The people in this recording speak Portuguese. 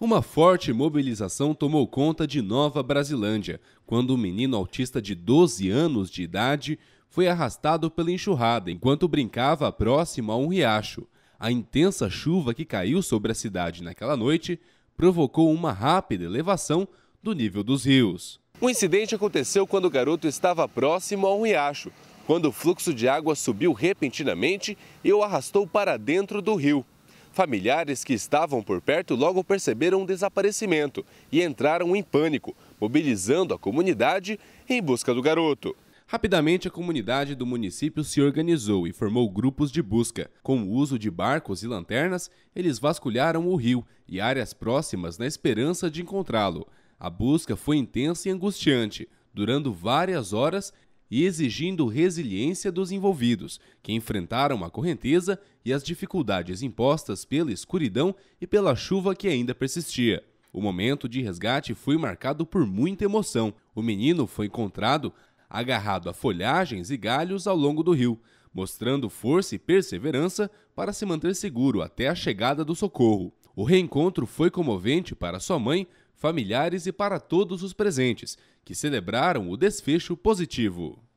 Uma forte mobilização tomou conta de Nova Brasilândia quando um menino autista de 12 anos de idade foi arrastado pela enxurrada enquanto brincava próximo a um riacho. A intensa chuva que caiu sobre a cidade naquela noite provocou uma rápida elevação do nível dos rios. O incidente aconteceu quando o garoto estava próximo a um riacho, quando o fluxo de água subiu repentinamente e o arrastou para dentro do rio. Familiares que estavam por perto logo perceberam o desaparecimento e entraram em pânico, mobilizando a comunidade em busca do garoto. Rapidamente, a comunidade do município se organizou e formou grupos de busca. Com o uso de barcos e lanternas, eles vasculharam o rio e áreas próximas na esperança de encontrá-lo. A busca foi intensa e angustiante, durando várias horas e exigindo resiliência dos envolvidos, que enfrentaram a correnteza e as dificuldades impostas pela escuridão e pela chuva que ainda persistia. O momento de resgate foi marcado por muita emoção. O menino foi encontrado agarrado a folhagens e galhos ao longo do rio, mostrando força e perseverança para se manter seguro até a chegada do socorro. O reencontro foi comovente para sua mãe, familiares e para todos os presentes, que celebraram o desfecho positivo.